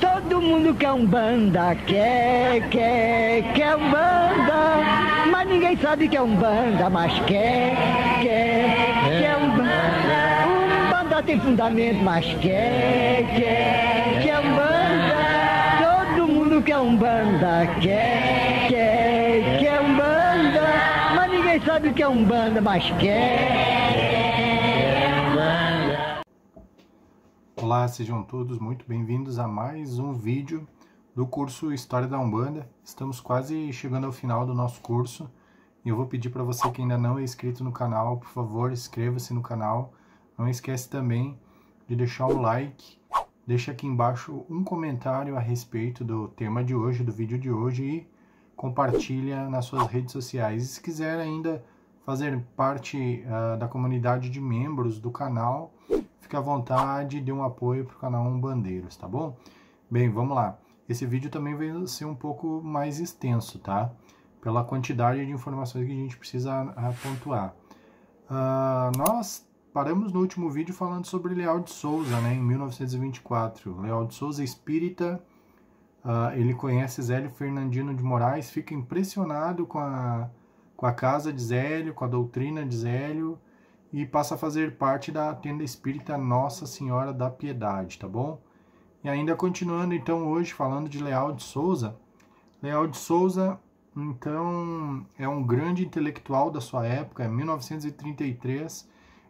Todo mundo quer um banda, quer, quer, quer um banda, mas ninguém sabe que é um banda, mas quer, quer, quer um banda. Um banda tem fundamento, mas quer, quer, quer um banda. Todo mundo quer um banda, quer, quer, quer um banda, mas ninguém sabe que é um banda, mas quer. Olá, sejam todos muito bem-vindos a mais um vídeo do curso História da Umbanda. Estamos quase chegando ao final do nosso curso e eu vou pedir para você que ainda não é inscrito no canal, por favor, inscreva-se no canal. Não esquece também de deixar o like, deixa aqui embaixo um comentário a respeito do tema de hoje, do vídeo de hoje e compartilha nas suas redes sociais. E se quiser ainda fazer parte uh, da comunidade de membros do canal, fique à vontade e dê um apoio para o canal Um Bandeiros, tá bom? Bem, vamos lá. Esse vídeo também vai ser um pouco mais extenso, tá? Pela quantidade de informações que a gente precisa pontuar. Uh, nós paramos no último vídeo falando sobre Leal de Souza, né, em 1924. Leal de Souza, espírita, uh, ele conhece Zélio Fernandino de Moraes, fica impressionado com a, com a casa de Zélio, com a doutrina de Zélio, e passa a fazer parte da tenda espírita Nossa Senhora da Piedade, tá bom? E ainda continuando então hoje falando de Leal de Souza. Leal de Souza, então, é um grande intelectual da sua época, é em 1933.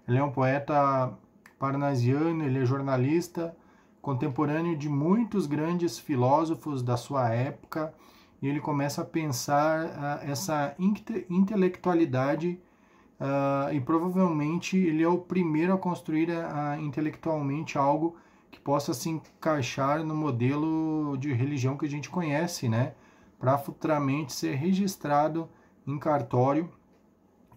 Ele é um poeta parnasiano, ele é jornalista, contemporâneo de muitos grandes filósofos da sua época, e ele começa a pensar ah, essa inte intelectualidade uh, e provavelmente ele é o primeiro a construir eh, intelectualmente algo que possa se encaixar no modelo de religião que a gente conhece, né? Para futuramente ser registrado em cartório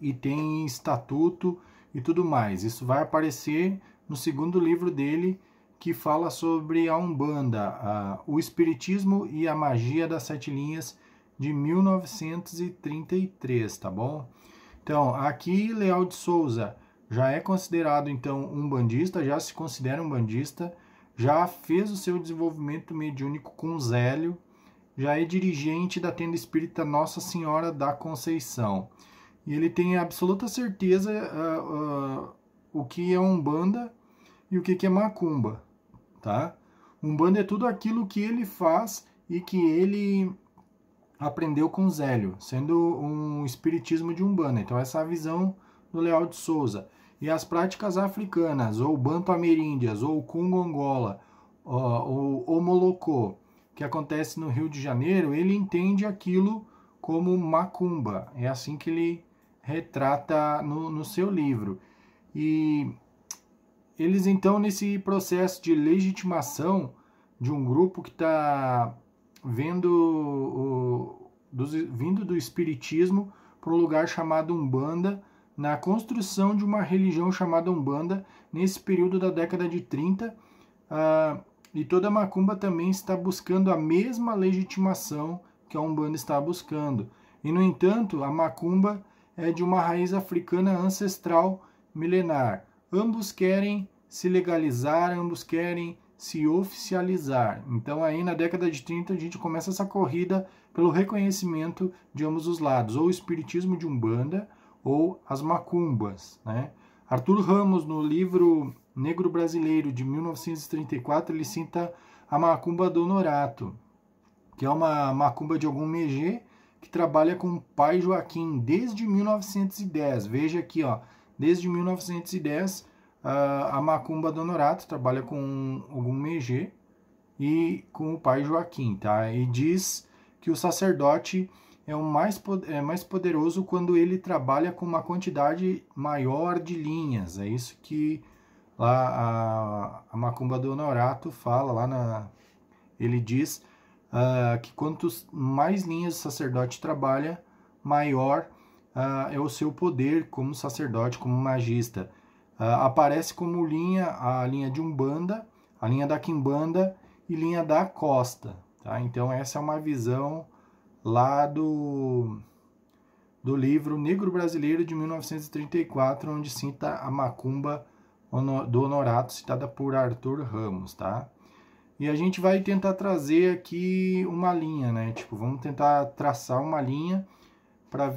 e tem estatuto e tudo mais. Isso vai aparecer no segundo livro dele, que fala sobre a Umbanda, a, o Espiritismo e a Magia das Sete Linhas, de 1933, tá bom? Então, aqui Leal de Souza já é considerado então um bandista, já se considera um bandista, já fez o seu desenvolvimento mediúnico com Zélio, já é dirigente da tenda espírita Nossa Senhora da Conceição. E ele tem absoluta certeza uh, uh, o que é Umbanda e o que é Macumba, tá? Umbanda é tudo aquilo que ele faz e que ele aprendeu com Zélio, sendo um espiritismo de Umbanda. Então, essa é a visão do Leal de Souza. E as práticas africanas, ou banto-ameríndias, ou angola ou homolocô, que acontece no Rio de Janeiro, ele entende aquilo como macumba. É assim que ele retrata no, no seu livro. E eles, então, nesse processo de legitimação de um grupo que está vendo o, vindo do espiritismo para um lugar chamado Umbanda, na construção de uma religião chamada Umbanda, nesse período da década de 30. Uh, ah, e toda a macumba também está buscando a mesma legitimação que a Umbanda está buscando. E, no entanto, a macumba é de uma raiz africana ancestral milenar. Ambos querem se legalizar, ambos querem se oficializar. Então, aí na década de 30, a gente começa essa corrida pelo reconhecimento de ambos os lados, ou o espiritismo de Umbanda ou as macumbas. Né? Arthur Ramos, no livro Negro Brasileiro, de 1934, ele cita a macumba do Norato, que é uma macumba de algum megê que trabalha com o pai Joaquim desde 1910. Veja aqui, ó, desde 1910 a Macumba Donorato trabalha com algum Megê e com o pai Joaquim, tá? E diz que o sacerdote é o mais, é mais poderoso quando ele trabalha com uma quantidade maior de linhas. É isso que lá a, a Macumba Donorato fala lá na... Ele diz uh, que quanto mais linhas o sacerdote trabalha, maior uh, é o seu poder como sacerdote, como magista. Ah, aparece como linha a linha de Umbanda, a linha da Quimbanda e linha da Costa. Tá? Então essa é uma visão lá do, do livro Negro Brasileiro de 1934, onde cita a macumba do Honorato, citada por Arthur Ramos. Tá? E a gente vai tentar trazer aqui uma linha, né? Tipo, vamos tentar traçar uma linha para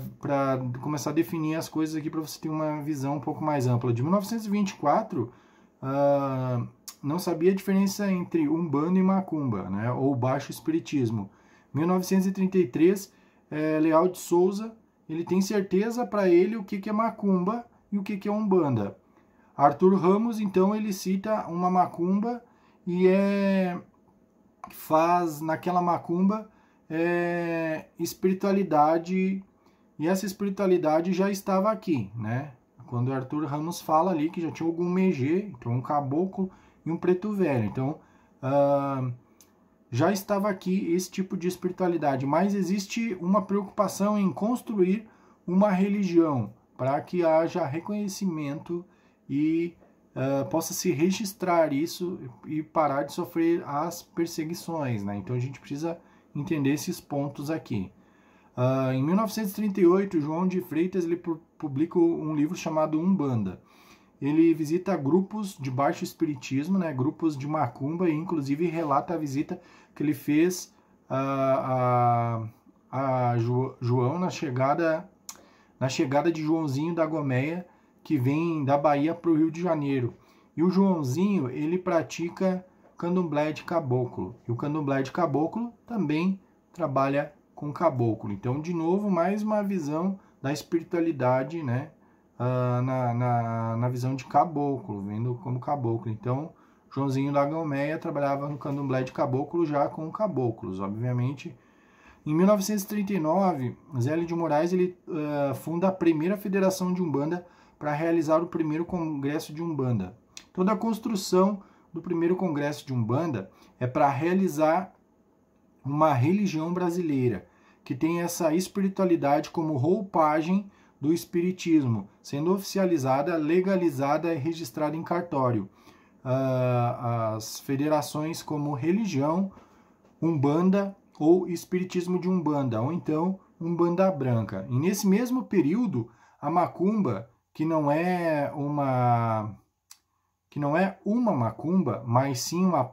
começar a definir as coisas aqui para você ter uma visão um pouco mais ampla. De 1924, uh, ah, não sabia a diferença entre Umbanda e Macumba, né, ou Baixo Espiritismo. 1933, é, eh, Leal de Souza, ele tem certeza para ele o que, que é Macumba e o que, que é Umbanda. Arthur Ramos, então, ele cita uma Macumba e é, faz naquela Macumba é, espiritualidade e essa espiritualidade já estava aqui, né? Quando Arthur Ramos fala ali que já tinha algum megê, então um caboclo e um preto velho. Então, uh, já estava aqui esse tipo de espiritualidade, mas existe uma preocupação em construir uma religião para que haja reconhecimento e uh, possa se registrar isso e parar de sofrer as perseguições. Né? Então a gente precisa entender esses pontos aqui. Uh, em 1938, João de Freitas ele publica um livro chamado Umbanda. Ele visita grupos de baixo espiritismo, né, grupos de macumba, e inclusive relata a visita que ele fez a, ah, a, a jo, João na chegada, na chegada de Joãozinho da Gomeia, que vem da Bahia para o Rio de Janeiro. E o Joãozinho ele pratica candomblé de caboclo. E o candomblé de caboclo também trabalha com caboclo. Então, de novo, mais uma visão da espiritualidade, né? Ah, na, na, na, visão de caboclo, vendo como caboclo. Então, Joãozinho da Galmeia trabalhava no candomblé de caboclo já com caboclos, obviamente. Em 1939, Zélio de Moraes ele, uh, funda a primeira federação de Umbanda para realizar o primeiro congresso de Umbanda. Toda a construção do primeiro congresso de Umbanda é para realizar uma religião brasileira, que tem essa espiritualidade como roupagem do espiritismo, sendo oficializada, legalizada e registrada em cartório. Uh, as federações como religião, umbanda ou espiritismo de umbanda, ou então umbanda branca. E nesse mesmo período, a macumba, que não é uma que não é uma macumba, mas sim uma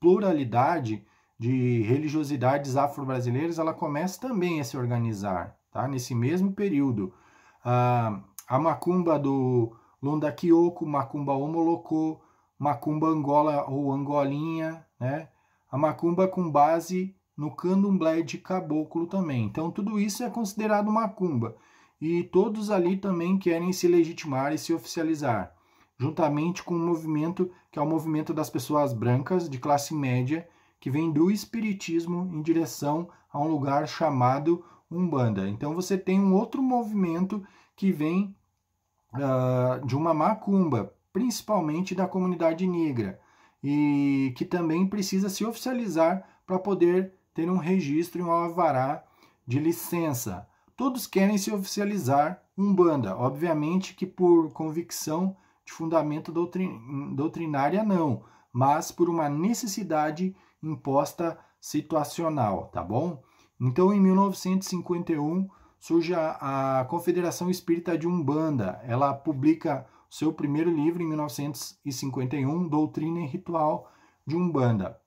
pluralidade de religiosidades afro-brasileiras, ela começa também a se organizar, tá? Nesse mesmo período. Ah, a macumba do Londa Quioko, macumba Omolocô, macumba Angola ou Angolinha, né? A macumba com base no candomblé de caboclo também. Então tudo isso é considerado macumba. E todos ali também querem se legitimar e se oficializar, juntamente com um movimento que é o movimento das pessoas brancas de classe média que vem do espiritismo em direção a um lugar chamado Umbanda. Então você tem um outro movimento que vem uh, de uma macumba, principalmente da comunidade negra, e que também precisa se oficializar para poder ter um registro e um alvará de licença. Todos querem se oficializar Umbanda, obviamente que por convicção de fundamento doutrinária não, mas por uma necessidade imposta situacional, tá bom? Então, em 1951, surge a, a Confederação Espírita de Umbanda. Ela publica seu primeiro livro em 1951, Doutrina e Ritual de Umbanda.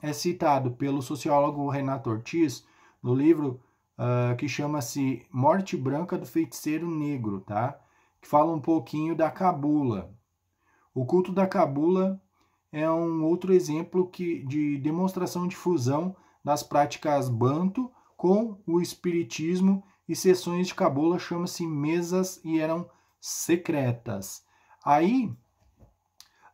É citado pelo sociólogo Renato Ortiz no livro uh, que chama-se Morte Branca do Feiticeiro Negro, tá? que fala um pouquinho da cabula. O culto da cabula é um outro exemplo que, de demonstração de fusão das práticas banto com o espiritismo e sessões de cabula chama se mesas e eram secretas. Aí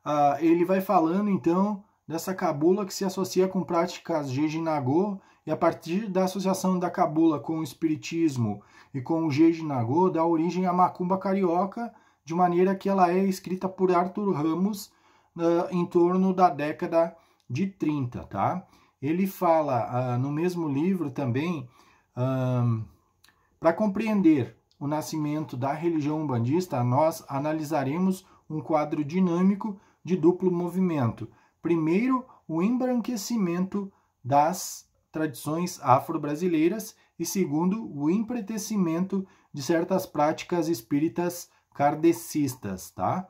uh, ele vai falando então dessa cabula que se associa com práticas jejinagô e a partir da associação da cabula com o espiritismo e com o jejinagô dá origem à macumba carioca de maneira que ela é escrita por Arthur Ramos uh, em torno da década de 30, tá? Ele fala uh, no mesmo livro também, ah, para compreender o nascimento da religião umbandista, nós analisaremos um quadro dinâmico de duplo movimento. Primeiro, o embranquecimento das tradições afro-brasileiras e segundo, o empretecimento de certas práticas espíritas kardecistas, tá?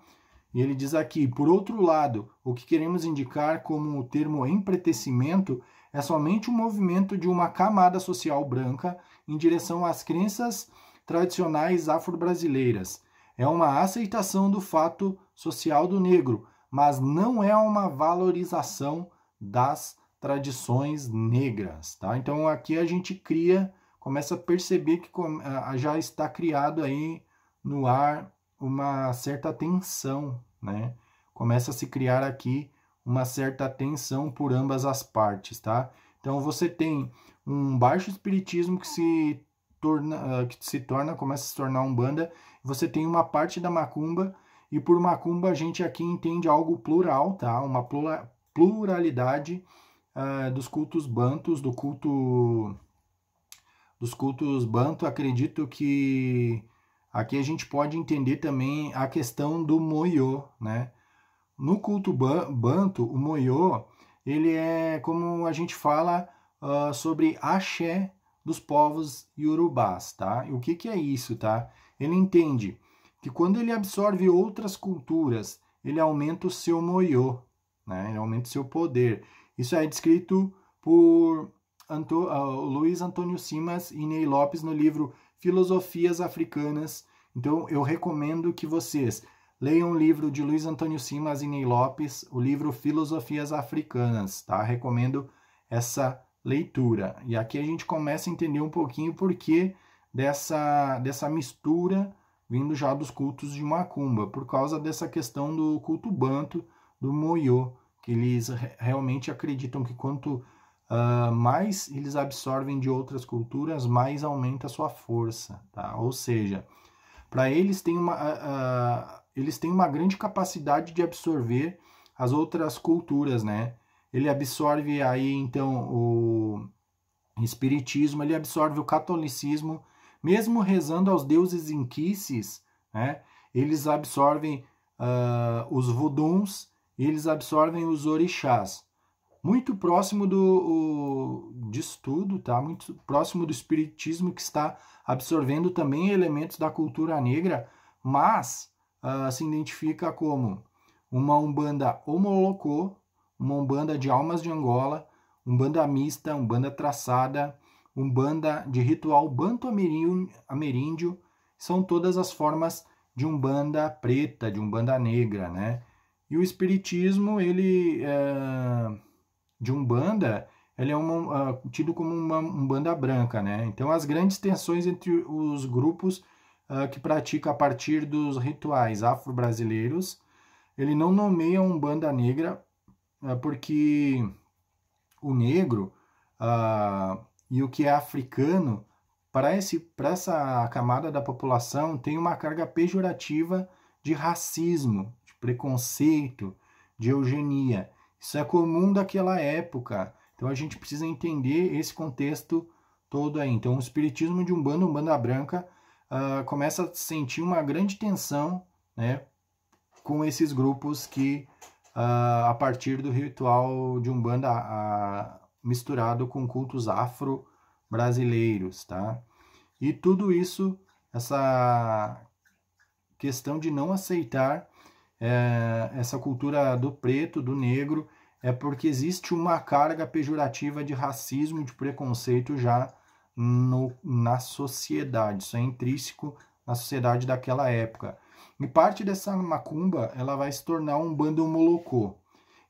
E ele diz aqui: por outro lado, o que queremos indicar como o termo empretecimento é somente o um movimento de uma camada social branca em direção às crenças tradicionais afro-brasileiras. É uma aceitação do fato social do negro, mas não é uma valorização das tradições negras. Tá? Então aqui a gente cria, começa a perceber que já está criado aí no ar uma certa tensão, né? Começa a se criar aqui uma certa tensão por ambas as partes, tá? Então você tem um baixo espiritismo que se torna, ah, que se torna, começa a se tornar um banda. Você tem uma parte da macumba e por macumba a gente aqui entende algo plural, tá? Uma pluralidade uh, dos cultos bantos, do culto dos cultos banto. Acredito que Aqui a gente pode entender também a questão do moyo, né? No culto banto, o moyo, ele é como a gente fala uh, sobre axé dos povos iorubás, tá? E o que, que é isso, tá? Ele entende que quando ele absorve outras culturas, ele aumenta o seu moyo, né? Ele aumenta o seu poder. Isso é descrito por Anto, uh, Luiz Antônio Simas e Ney Lopes no livro filosofias africanas. Então, eu recomendo que vocês leiam o livro de Luiz Antônio Simas e Ney Lopes, o livro Filosofias Africanas, tá? Recomendo essa leitura. E aqui a gente começa a entender um pouquinho o porquê dessa, dessa mistura vindo já dos cultos de Macumba, por causa dessa questão do culto banto, do Moyo, que eles realmente acreditam que quanto uh, ah, mais eles absorvem de outras culturas, mais aumenta a sua força, tá? Ou seja, para eles tem uma, uh, eles têm uma grande capacidade de absorver as outras culturas, né? Ele absorve aí então o espiritismo, ele absorve o catolicismo, mesmo rezando aos deuses inquices, né? Eles absorvem uh, os vuduns, eles absorvem os orixás muito próximo do o, disso tudo, tá? Muito próximo do espiritismo que está absorvendo também elementos da cultura negra, mas uh, se identifica como uma umbanda homolocô, uma umbanda de almas de Angola, umbanda mista, umbanda traçada, umbanda de ritual banto ameríndio, são todas as formas de umbanda preta, de umbanda negra, né? E o espiritismo ele eh, de Umbanda, ele é uma, uh, tido como uma Umbanda branca, né? Então as grandes tensões entre os grupos uh, que pratica a partir dos rituais afro-brasileiros, ele não nomeia Umbanda negra uh, porque o negro e o que é africano para esse para essa camada da população tem uma carga pejorativa de racismo, de preconceito, de eugenia. Isso é comum daquela época. Então a gente precisa entender esse contexto todo aí. Então o espiritismo de Umbanda, Umbanda Branca, uh, começa a sentir uma grande tensão né, com esses grupos que, uh, a partir do ritual de Umbanda uh, misturado com cultos afro-brasileiros, tá? E tudo isso, essa questão de não aceitar é, essa cultura do preto, do negro, é porque existe uma carga pejorativa de racismo, de preconceito já no, na sociedade. Isso é intrínseco na sociedade daquela época. E parte dessa macumba ela vai se tornar um bando molocô.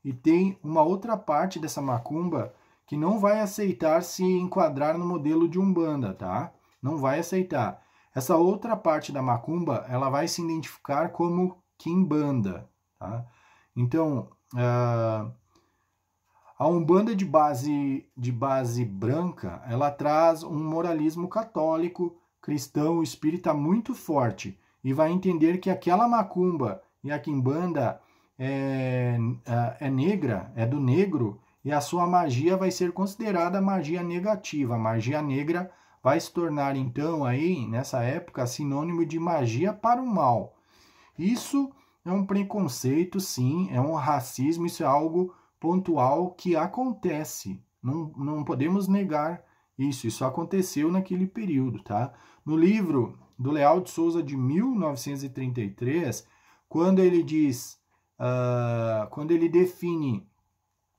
E tem uma outra parte dessa macumba que não vai aceitar se enquadrar no modelo de umbanda, tá? Não vai aceitar. Essa outra parte da macumba ela vai se identificar como quimbanda, tá? Então uh, a Umbanda de base, de base branca, ela traz um moralismo católico, cristão, espírita muito forte e vai entender que aquela macumba e a quimbanda é, é, é negra, é do negro, e a sua magia vai ser considerada magia negativa. A magia negra vai se tornar, então, aí, nessa época, sinônimo de magia para o mal. Isso é um preconceito, sim, é um racismo, isso é algo pontual que acontece. Não, não podemos negar isso. Isso aconteceu naquele período, tá? No livro do Leal de Souza de 1933, quando ele diz, uh, quando ele define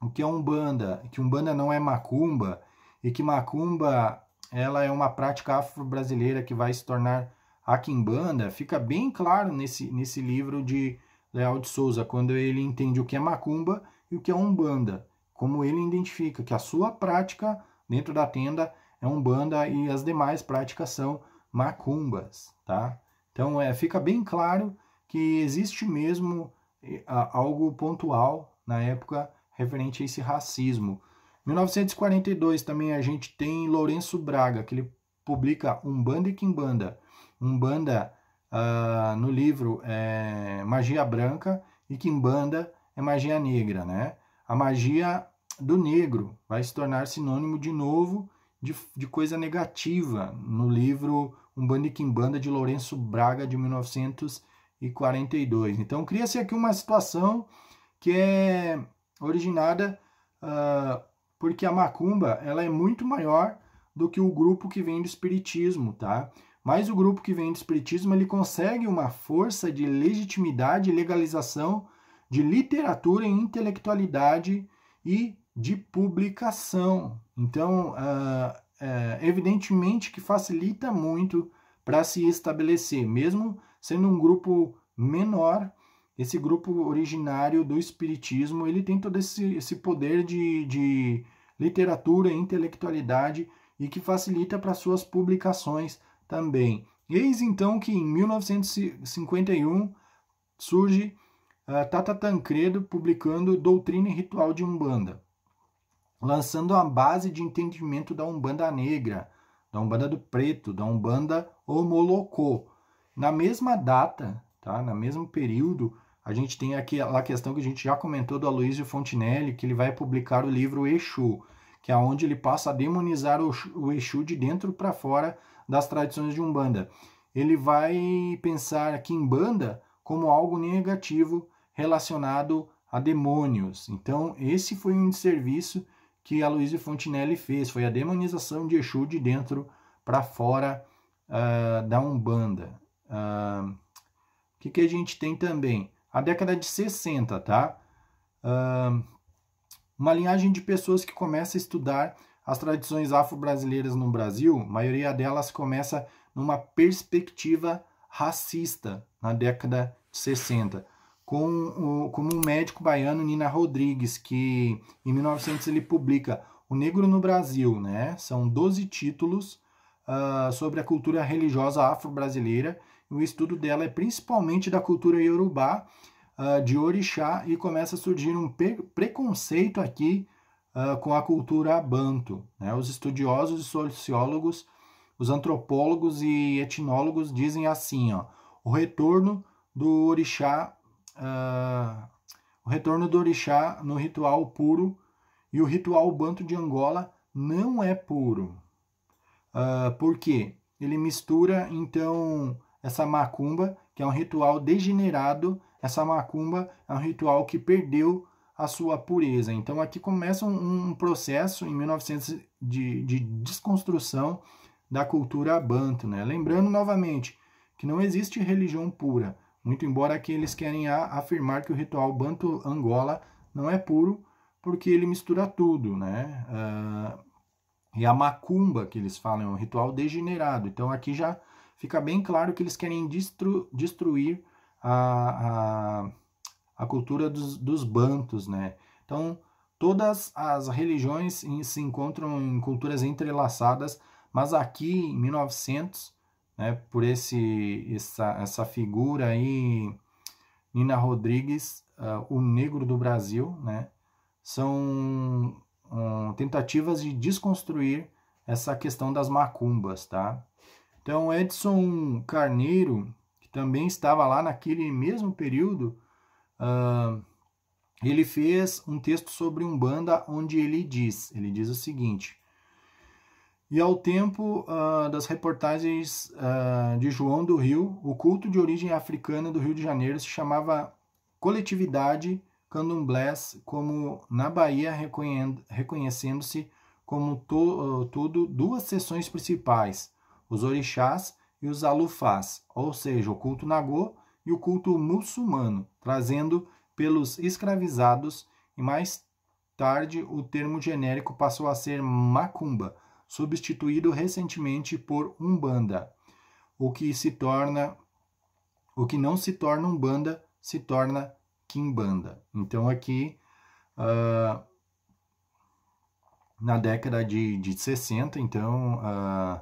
o que é umbanda, que umbanda não é macumba e que macumba ela é uma prática afro-brasileira que vai se tornar a quimbanda, fica bem claro nesse, nesse livro de Leal de Souza, quando ele entende o que é macumba e o que é Umbanda, como ele identifica que a sua prática dentro da tenda é Umbanda e as demais práticas são macumbas, tá? Então é, fica bem claro que existe mesmo eh, algo pontual na época referente a esse racismo. 1942 também a gente tem Lourenço Braga, que ele publica Umbanda e Quimbanda. Umbanda uh, no livro é, Magia Branca e Quimbanda é magia negra, né? A magia do negro vai se tornar sinônimo de novo de, de coisa negativa no livro Um e Quimbanda de Lourenço Braga de 1942. Então cria-se aqui uma situação que é originada uh, porque a macumba ela é muito maior do que o grupo que vem do espiritismo, tá? Mas o grupo que vem do espiritismo ele consegue uma força de legitimidade e legalização de literatura e intelectualidade e de publicação. Então, uh, uh, evidentemente que facilita muito para se estabelecer, mesmo sendo um grupo menor, esse grupo originário do Espiritismo, ele tem todo esse, esse poder de, de literatura e intelectualidade e que facilita para suas publicações também. Eis então que em 1951 surge ah, Tata Tancredo publicando Doutrina e Ritual de Umbanda, lançando a base de entendimento da Umbanda Negra, da Umbanda do Preto, da Umbanda homolocô. Na mesma data, tá? na mesmo período, a gente tem aqui a questão que a gente já comentou do Aloysio Fontinelli, que ele vai publicar o livro Exu, que é onde ele passa a demonizar o Exu de dentro para fora das tradições de Umbanda. Ele vai pensar que Umbanda como algo negativo relacionado a demônios. Então, esse foi um serviço que a Aloysio Fontinelli fez, foi a demonização de Exu de dentro para fora uh, da Umbanda. Ah, o uh, que, que a gente tem também? A década de 60, tá? Uh, uma linhagem de pessoas que começa a estudar as tradições afro-brasileiras no Brasil, a maioria delas começa numa perspectiva racista na década de 60 com o, como um médico baiano, Nina Rodrigues, que em 1900 ele publica O Negro no Brasil, né? São 12 títulos uh, sobre a cultura religiosa afro-brasileira. O estudo dela é principalmente da cultura iorubá, uh, de orixá, e começa a surgir um preconceito aqui uh, com a cultura banto. Né? Os estudiosos e sociólogos, os antropólogos e etnólogos dizem assim, ó, o retorno do orixá uh, o retorno do orixá no ritual puro e o ritual banto de Angola não é puro. Uh, por quê? Ele mistura, então, essa macumba, que é um ritual degenerado, essa macumba é um ritual que perdeu a sua pureza. Então aqui começa um, um processo em 1900 de, de, desconstrução da cultura banto, né? Lembrando novamente que não existe religião pura. Muito embora eles querem afirmar que o ritual Banto Angola não é puro, porque ele mistura tudo, né? Uh, e a macumba que eles falam é um ritual degenerado. Então aqui já fica bem claro que eles querem destru, destruir a, a, a cultura dos, dos bantos, né? Então todas as religiões se encontram em culturas entrelaçadas, mas aqui em 1900 né, por esse, essa, essa figura aí, Nina Rodrigues, uh, o negro do Brasil, né, são um, ah, tentativas de desconstruir essa questão das macumbas, tá? Então, Edson Carneiro, que também estava lá naquele mesmo período, uh, ele fez um texto sobre Umbanda onde ele diz, ele diz o seguinte, e ao tempo uh, das reportagens uh, de João do Rio, o culto de origem africana do Rio de Janeiro se chamava Coletividade Candomblés, como na Bahia, reconhecendo-se como to, ah, tudo duas seções principais, os orixás e os alufás, ou seja, o culto nagô e o culto muçulmano, trazendo pelos escravizados e mais tarde o termo genérico passou a ser macumba, substituído recentemente por Umbanda, o que se torna o que não se torna Umbanda se torna kimbanda. Então aqui uh, na década de, de 60, então uh,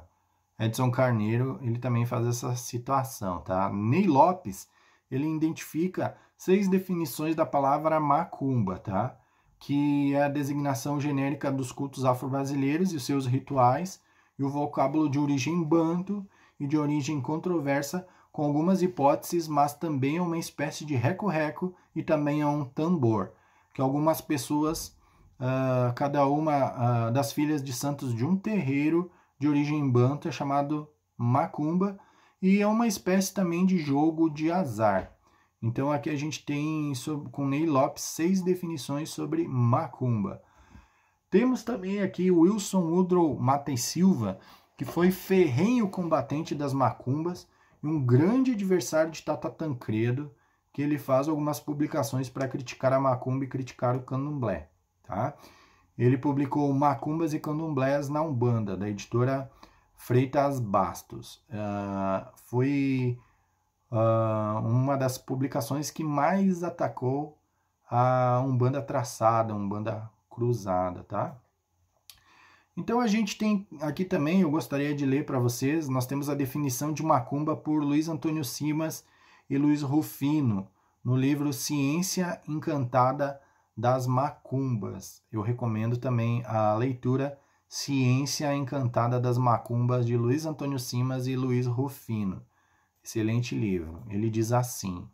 Edson Carneiro ele também faz essa situação, tá? Ney Lopes ele identifica seis definições da palavra macumba, tá? que é a designação genérica dos cultos afro-brasileiros e seus rituais, e o vocábulo de origem banto e de origem controversa, com algumas hipóteses, mas também é uma espécie de reco-reco e também é um tambor, que algumas pessoas, uh, cada uma uh, das filhas de santos de um terreiro de origem banto, é chamado macumba, e é uma espécie também de jogo de azar. Então aqui a gente tem com Ney Lopes seis definições sobre macumba. Temos também aqui Wilson Woodrow Mata Silva, que foi ferrenho combatente das macumbas e um grande adversário de Tata Tancredo, que ele faz algumas publicações para criticar a macumba e criticar o candomblé. Tá? Ele publicou Macumbas e Candomblés na Umbanda, da editora Freitas Bastos. Uh, foi uh, uma das publicações que mais atacou a Umbanda traçada, Umbanda cruzada, tá? Então a gente tem aqui também, eu gostaria de ler para vocês, nós temos a definição de macumba por Luiz Antônio Simas e Luiz Rufino, no livro Ciência Encantada das Macumbas. Eu recomendo também a leitura Ciência Encantada das Macumbas de Luiz Antônio Simas e Luiz Rufino. Excelente livro. Ele diz assim: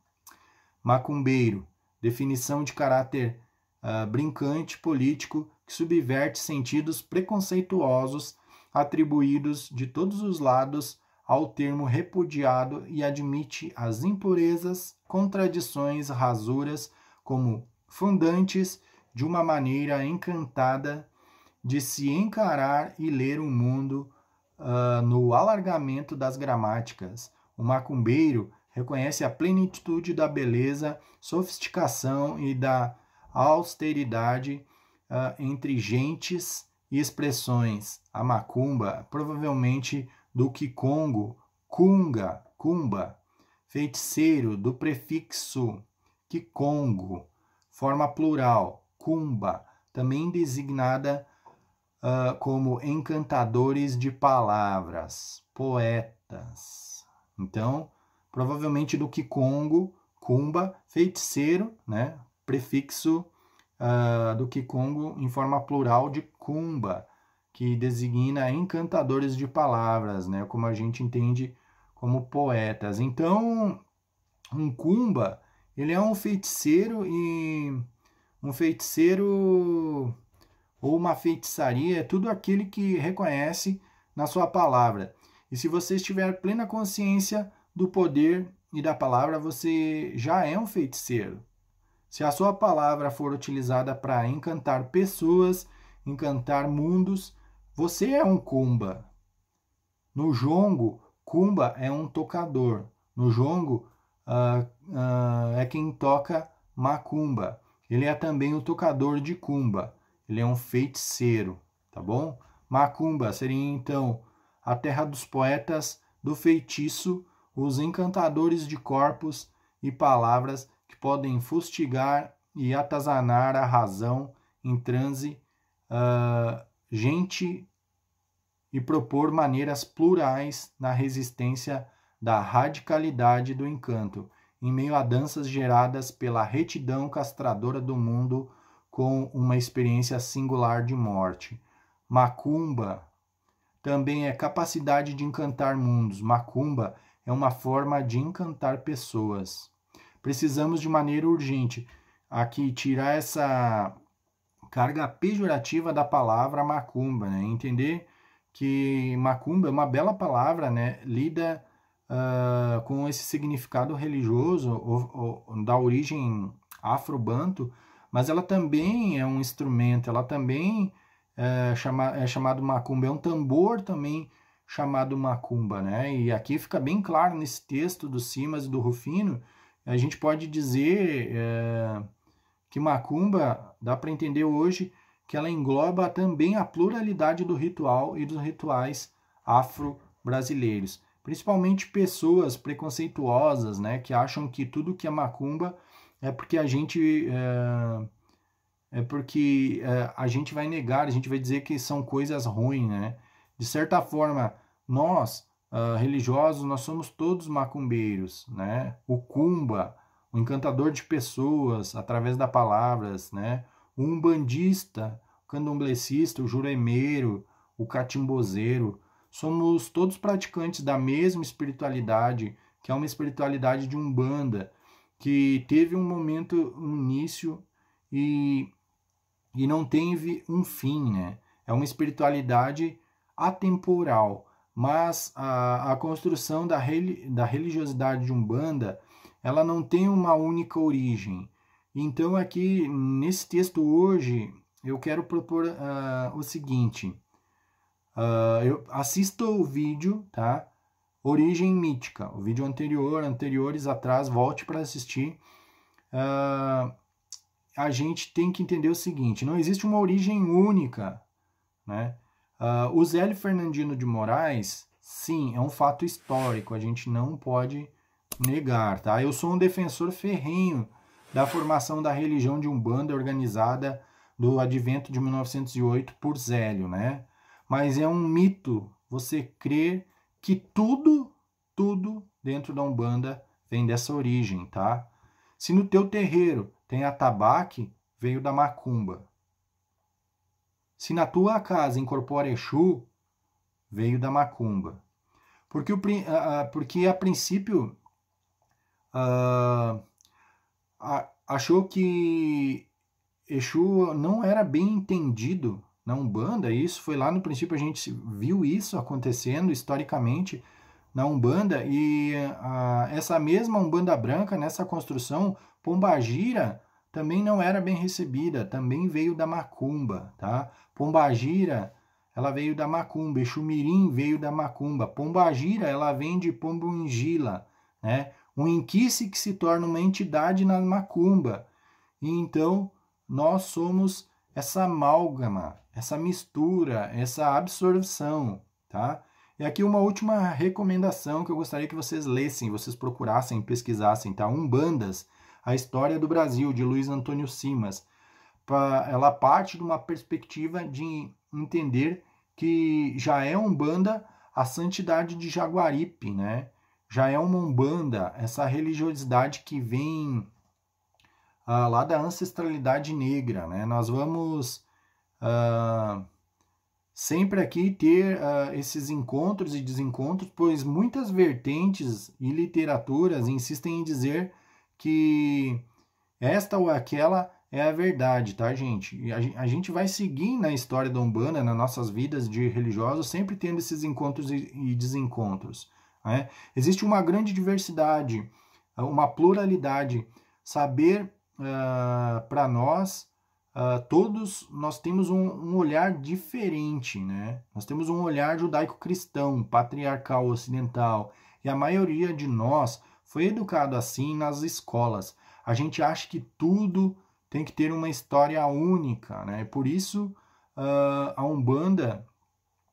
Macumbeiro, definição de caráter uh, brincante político que subverte sentidos preconceituosos atribuídos de todos os lados ao termo repudiado e admite as impurezas, contradições, rasuras como fundantes de uma maneira encantada de se encarar e ler o mundo uh, no alargamento das gramáticas, o macumbeiro reconhece a plenitude da beleza, sofisticação e da austeridade uh, entre gentes e expressões. A macumba, provavelmente do Kikongo, kunga, cumba, feiticeiro do prefixo Kikongo, forma plural, cumba, também designada uh, como encantadores de palavras, poetas. Então, provavelmente do Kikongo, Kumba, feiticeiro, né? Prefixo uh, do Kikongo em forma plural de Kumba, que designa encantadores de palavras, né? Como a gente entende como poetas. Então, um Kumba, ele é um feiticeiro e um feiticeiro ou uma feitiçaria é tudo aquele que reconhece na sua palavra e se você estiver plena consciência do poder e da palavra, você já é um feiticeiro. Se a sua palavra for utilizada para encantar pessoas, encantar mundos, você é um cumba. No jongo, cumba é um tocador. No jongo, uh, uh, é quem toca macumba. Ele é também o tocador de cumba. Ele é um feiticeiro, tá bom? Macumba seria então a terra dos poetas do feitiço, os encantadores de corpos e palavras que podem fustigar e atazanar a razão em transe, uh, gente e propor maneiras plurais na resistência da radicalidade do encanto, em meio a danças geradas pela retidão castradora do mundo com uma experiência singular de morte. Macumba, também é capacidade de encantar mundos. Macumba é uma forma de encantar pessoas. Precisamos de maneira urgente aqui tirar essa carga pejorativa da palavra macumba, né? Entender que macumba é uma bela palavra, né? Lida uh, com esse significado religioso ou, ou, da origem afrobanto, mas ela também é um instrumento, ela também é, chama, é chamado macumba, é um tambor também chamado macumba, né? E aqui fica bem claro nesse texto do Simas e do Rufino, a gente pode dizer é, que macumba, dá para entender hoje, que ela engloba também a pluralidade do ritual e dos rituais afro-brasileiros. Principalmente pessoas preconceituosas, né? Que acham que tudo que é macumba é porque a gente... É, é porque é, a gente vai negar, a gente vai dizer que são coisas ruins, né? De certa forma, nós, uh, religiosos, nós somos todos macumbeiros, né? O cumba, o encantador de pessoas através das palavras, né? O umbandista, o candomblessista, o juremeiro, o catimbozeiro, somos todos praticantes da mesma espiritualidade, que é uma espiritualidade de umbanda, que teve um momento, um início e e não teve um fim, né? É uma espiritualidade atemporal, mas a, a construção da, reli, da religiosidade de Umbanda, ela não tem uma única origem. Então aqui, nesse texto hoje, eu quero propor uh, o seguinte. Uh, eu assisto o vídeo, tá? Origem mítica. O vídeo anterior, anteriores atrás, volte para assistir. Uh, a gente tem que entender o seguinte: não existe uma origem única. Né? Uh, o Zélio Fernandino de Moraes, sim, é um fato histórico, a gente não pode negar. Tá? Eu sou um defensor ferrenho da formação da religião de Umbanda organizada do advento de 1908 por Zélio. Né? Mas é um mito você crer que tudo, tudo dentro da Umbanda vem dessa origem, tá? Se no teu terreiro tem atabaque, veio da macumba. Se na tua casa incorpora Exu, veio da macumba. Porque, o, porque a princípio uh, achou que Exu não era bem entendido na Umbanda, e isso foi lá no princípio, a gente viu isso acontecendo historicamente na Umbanda, e uh, essa mesma Umbanda branca, nessa construção, Pombagira também não era bem recebida, também veio da macumba, tá? Pombagira, ela veio da macumba, Exumirim veio da macumba, Pombagira, ela vem de Pombungila, né? Um inquice que se torna uma entidade na macumba. E então nós somos essa amálgama, essa mistura, essa absorção, tá? E aqui uma última recomendação que eu gostaria que vocês lessem, vocês procurassem, pesquisassem, tá? Umbandas a História do Brasil, de Luiz Antônio Simas. Ela parte de uma perspectiva de entender que já é Umbanda a santidade de Jaguaripe, né? Já é uma Umbanda, essa religiosidade que vem ah, lá da ancestralidade negra, né? Nós vamos ah, sempre aqui ter ah, esses encontros e desencontros, pois muitas vertentes e literaturas insistem em dizer que esta ou aquela é a verdade, tá, gente? E a, gente vai seguir na história da Umbanda, nas nossas vidas de religiosos, sempre tendo esses encontros e, desencontros. Né? Existe uma grande diversidade, uma pluralidade. Saber uh, ah, para nós, uh, todos nós temos um, um, olhar diferente, né? Nós temos um olhar judaico-cristão, patriarcal, ocidental. E a maioria de nós foi educado assim nas escolas. A gente acha que tudo tem que ter uma história única, né? Por isso uh, a Umbanda,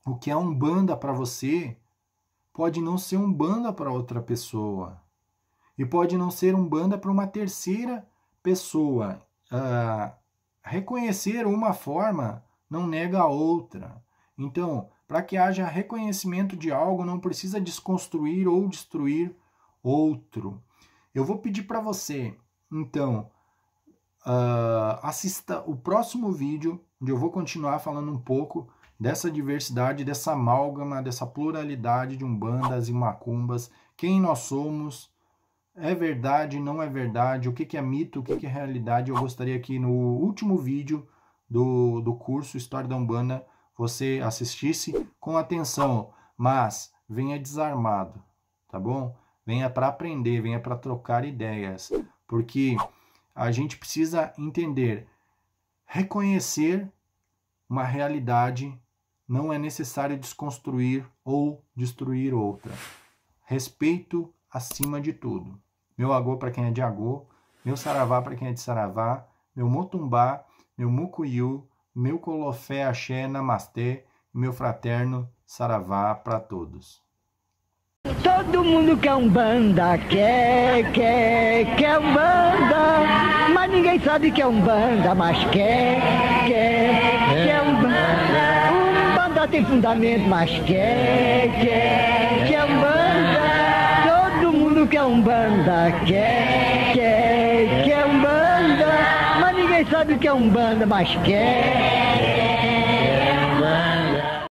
o que é Umbanda para você, pode não ser Umbanda para outra pessoa. E pode não ser Umbanda para uma terceira pessoa. Uh, reconhecer uma forma não nega a outra. Então, para que haja reconhecimento de algo, não precisa desconstruir ou destruir outro. Eu vou pedir para você, então, uh, assista o próximo vídeo, onde eu vou continuar falando um pouco dessa diversidade, dessa amálgama, dessa pluralidade de umbandas e macumbas, quem nós somos, é verdade, não é verdade, o que, que é mito, o que, que é realidade. Eu gostaria que no último vídeo do, do curso História da Umbanda você assistisse com atenção, mas venha desarmado, tá bom? venha para aprender, venha para trocar ideias, porque a gente precisa entender, reconhecer uma realidade não é necessário desconstruir ou destruir outra. Respeito acima de tudo. Meu agô para quem é de agô, meu saravá para quem é de saravá, meu motumbá, meu mucuyu, meu colofé axé namastê, meu fraterno saravá para todos. Todo mundo quer um banda, quer, quer, quer um banda, mas ninguém sabe que é um banda, mas quer, quer, quer um banda. Um banda tem fundamento, mas quer, quer, quer um banda. Todo mundo quer um banda, quer, quer, quer um banda, mas ninguém sabe que é um banda, mas quer.